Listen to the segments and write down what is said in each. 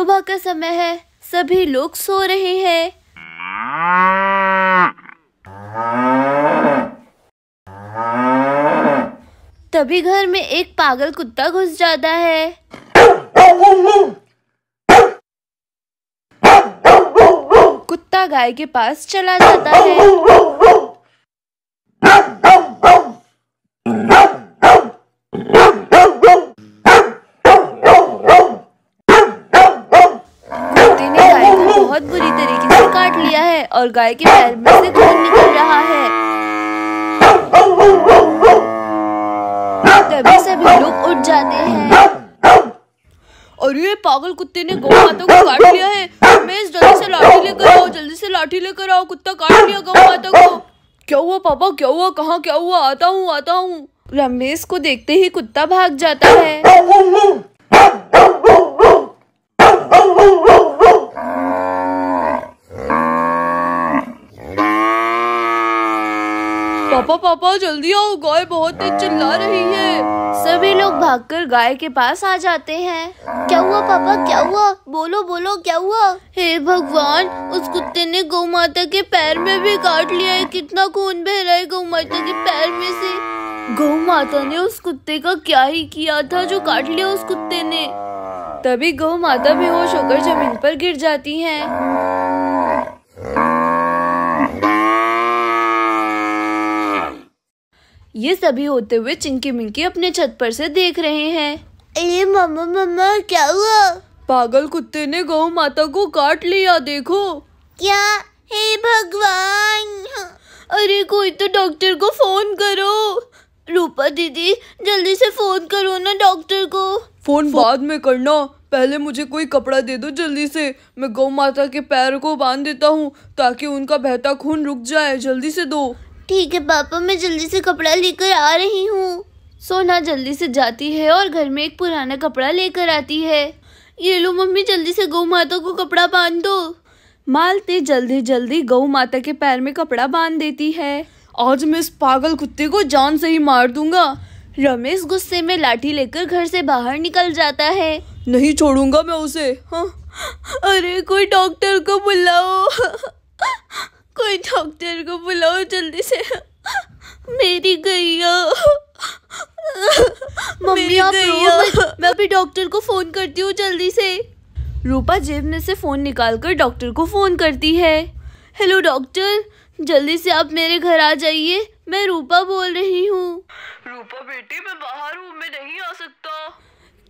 सुबह का समय है सभी लोग सो रहे हैं तभी घर में एक पागल कुत्ता घुस जाता है कुत्ता गाय के पास चला जाता है बहुत बुरी तरीके से काट लिया है और गाय के पैर में से खून निकल रहा है तभी सभी लोग उठ जाते हैं और ये पागल कुत्ते ने गौ माता को काट लिया है मैं जल्दी से लाठी लेकर आओ जल्दी से लाठी लेकर आओ कुत्ता काट लिया गौ माता को क्या हुआ पापा क्या हुआ कहा क्या हुआ आता हूँ आता हूँ रमेश को देखते ही कुत्ता भाग जाता है पापा पापा जल्दी आओ गाय बहुत तेज चिल्ला रही है सभी लोग भागकर गाय के पास आ जाते हैं क्या हुआ पापा क्या हुआ बोलो बोलो क्या हुआ हे भगवान उस कुत्ते ने गौ माता के पैर में भी काट लिया है कितना खून बह रहा है गौ माता के पैर में से गौ माता ने उस कुत्ते का क्या ही किया था जो काट लिया उस कुत्ते ने तभी गौ माता बेहोश होकर जमीन पर गिर जाती हैं। ये सभी होते हुए चिंकी मिंकी अपने छत पर से देख रहे हैं अरे मम्मा मम्मा क्या हुआ पागल कुत्ते ने गौ माता को काट लिया देखो क्या हे भगवान अरे कोई तो डॉक्टर को फोन करो रूपा दीदी जल्दी से फोन करो ना डॉक्टर को फोन बाद में करना पहले मुझे कोई कपड़ा दे दो जल्दी से मैं गौ माता के पैर को बांध देता हूँ ताकि उनका बहता खून रुक जाए जल्दी से दो ठीक है पापा मैं जल्दी से कपड़ा लेकर आ रही हूँ सोना जल्दी से जाती है और घर में एक पुराना कपड़ा लेकर आती है ये लो मम्मी जल्दी से गौ माता को कपड़ा बांध दो मालती जल्दी जल्दी गौ माता के पैर में कपड़ा बांध देती है आज मैं इस पागल कुत्ते को जान से ही मार दूंगा रमेश गुस्से में लाठी लेकर घर से बाहर निकल जाता है नहीं छोड़ूंगा मैं उसे हाँ अरे कोई डॉक्टर को बुलाओ कोई डॉक्टर को बुलाओ जल्दी से मेरी गैया मम्मी आप रो मैं अभी डॉक्टर को फोन करती हूँ जल्दी से रूपा जेब में से फ़ोन निकालकर डॉक्टर को फ़ोन करती है हेलो डॉक्टर जल्दी से आप मेरे घर आ जाइए मैं रूपा बोल रही हूँ रूपा बेटी मैं बाहर हूँ मैं नहीं आ सकता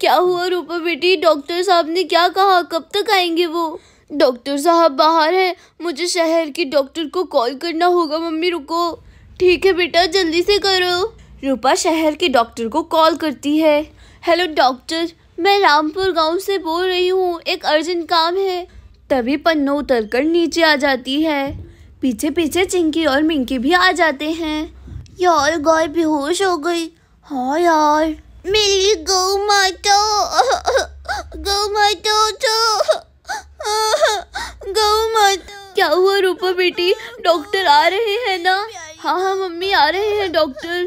क्या हुआ रूपा बेटी डॉक्टर साहब ने क्या कहा कब तक आएंगे वो डॉक्टर साहब बाहर हैं मुझे शहर के डॉक्टर को कॉल करना होगा मम्मी रुको ठीक है बेटा जल्दी से करो रूपा शहर के डॉक्टर को कॉल करती है हेलो डॉक्टर मैं रामपुर गांव से बोल रही हूँ एक अर्जेंट काम है तभी पन्नो उतर कर नीचे आ जाती है पीछे पीछे चिंकी और मिंकी भी आ जाते हैं यार गाय बेहोश हो गई हाँ यार मेरी गौ माता गौ माता तो गौ माता क्या हुआ रूपा बेटी डॉक्टर आ रहे हैं ना हाँ हाँ मम्मी आ रहे हैं डॉक्टर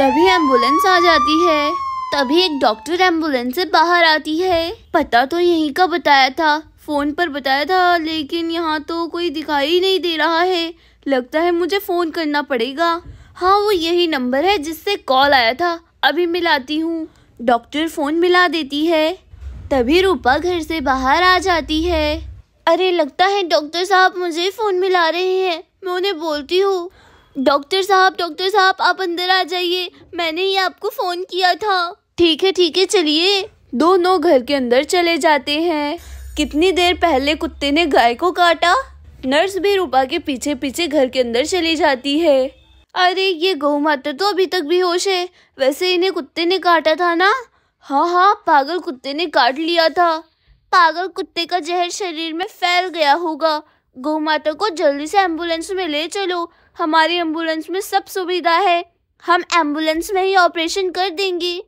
तभी एम्बुलेंस आ जाती है तभी एक डॉक्टर एम्बुलेंस से बाहर आती है पता तो यहीं का बताया था फोन पर बताया था लेकिन यहाँ तो कोई दिखाई नहीं दे रहा है लगता है मुझे फोन करना पड़ेगा हाँ वो यही नंबर है जिससे कॉल आया था अभी मिलाती हूँ डॉक्टर फ़ोन मिला देती है तभी रूपा घर से बाहर आ जाती है अरे लगता है डॉक्टर साहब मुझे फ़ोन मिला रहे हैं मैं उन्हें बोलती हूँ डॉक्टर साहब डॉक्टर साहब आप अंदर आ जाइए मैंने ही आपको फ़ोन किया था ठीक है ठीक है चलिए दोनों घर के अंदर चले जाते हैं कितनी देर पहले कुत्ते ने गाय को काटा नर्स भी रूपा के पीछे पीछे घर के अंदर चली जाती है अरे ये गौ माता तो अभी तक भी होश है वैसे इन्हें कुत्ते ने काटा था ना हाँ हाँ पागल कुत्ते ने काट लिया था पागल कुत्ते का जहर शरीर में फैल गया होगा गौ माता को जल्दी से एम्बुलेंस में ले चलो हमारी एम्बुलेंस में सब सुविधा है हम एम्बुलेंस में ही ऑपरेशन कर देंगे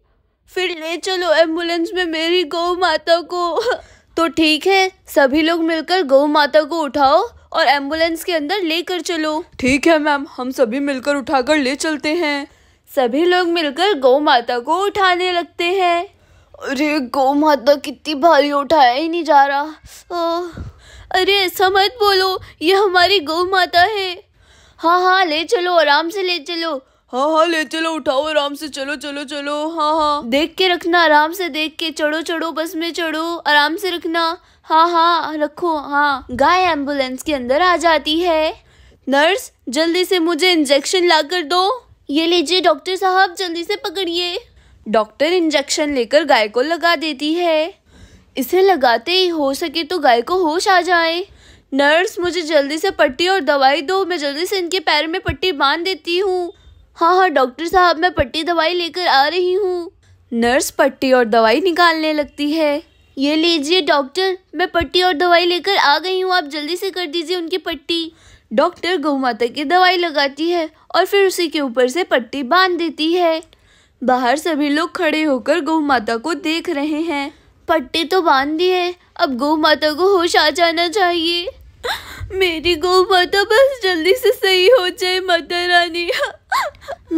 फिर ले चलो एम्बुलेंस में मेरी गौ माता को तो ठीक है सभी लोग मिलकर गौ माता को उठाओ और एम्बुलेंस के अंदर लेकर चलो ठीक है मैम हम सभी मिलकर उठाकर ले चलते हैं सभी लोग मिलकर गौ माता को उठाने लगते हैं अरे गौ माता कितनी भारी उठाया ही नहीं जा रहा अरे ऐसा मत बोलो ये हमारी गौ माता है हाँ हाँ ले चलो आराम से ले चलो हाँ हाँ ले चलो उठाओ आराम से चलो चलो चलो हाँ हाँ देख के रखना आराम से देख के चढ़ो चढ़ो बस में चढ़ो आराम से रखना हाँ हाँ रखो हाँ गाय एम्बुलेंस के अंदर आ जाती है नर्स जल्दी से मुझे इंजेक्शन ला कर दो ये लीजिए डॉक्टर साहब जल्दी से पकड़िए डॉक्टर इंजेक्शन लेकर गाय को लगा देती है इसे लगाते ही हो सके तो गाय को होश आ जाए नर्स मुझे जल्दी से पट्टी और दवाई दो मैं जल्दी से इनके पैर में पट्टी बांध देती हूँ हाँ हाँ डॉक्टर साहब मैं पट्टी दवाई लेकर आ रही हूँ नर्स पट्टी और दवाई निकालने लगती है ये लीजिए डॉक्टर मैं पट्टी और दवाई लेकर आ गई हूँ आप जल्दी से कर दीजिए उनकी पट्टी डॉक्टर गौ माता की दवाई लगाती है और फिर उसी के ऊपर से पट्टी बांध देती है बाहर सभी लोग खड़े होकर गौ माता को देख रहे हैं पट्टी तो बांध दी है अब गौ माता को होश आ जाना चाहिए मेरी गौ माता बस जल्दी से सही हो जाए माता रानी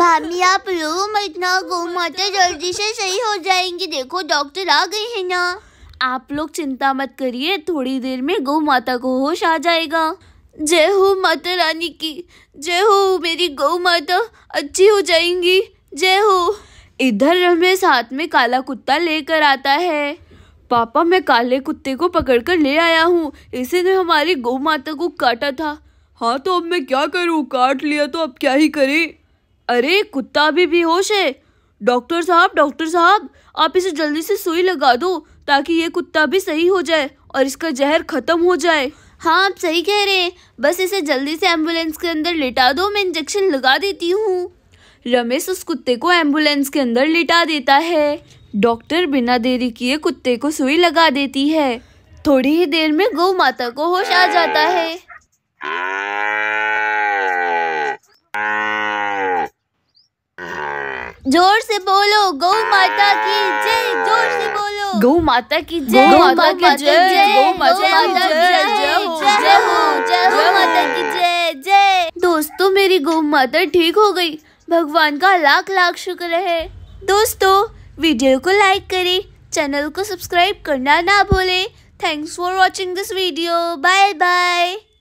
भाभी आप रो मत ना गौ माता जल्दी से सही हो जाएंगी देखो डॉक्टर आ गए हैं ना आप लोग चिंता मत करिए थोड़ी देर में गौ माता को होश आ जाएगा जय हो माता रानी की जय हो मेरी गौ माता अच्छी हो जाएंगी जय हो इधर रमेश हाथ में काला कुत्ता लेकर आता है पापा मैं काले कुत्ते को पकड़कर ले आया हूँ इसी ने हमारी गौ माता को काटा था हाँ तो अब मैं क्या करूँ काट लिया तो अब क्या ही करें अरे कुत्ता भी बेहोश है डॉक्टर साहब डॉक्टर साहब आप इसे जल्दी से सुई लगा दो ताकि ये कुत्ता भी सही हो जाए और इसका जहर खत्म हो जाए हाँ आप सही कह रहे हैं बस इसे जल्दी से एम्बुलेंस के अंदर लिटा दो मैं इंजेक्शन लगा देती हूँ रमेश उस कुत्ते को एम्बुलेंस के अंदर लिटा देता है डॉक्टर बिना देरी किए कुत्ते को सुई लगा देती है थोड़ी ही देर में गौ माता को होश आ जाता है जोर से बोलो गौ माता की जय जोर से बोलो गौ माता की जय गौ माता की जय जय माता की जय जय दोस्तों मेरी गौ माता ठीक हो गई भगवान का लाख लाख शुक्र है दोस्तों वीडियो को लाइक करें चैनल को सब्सक्राइब करना ना भूलें thanks for watching this video bye bye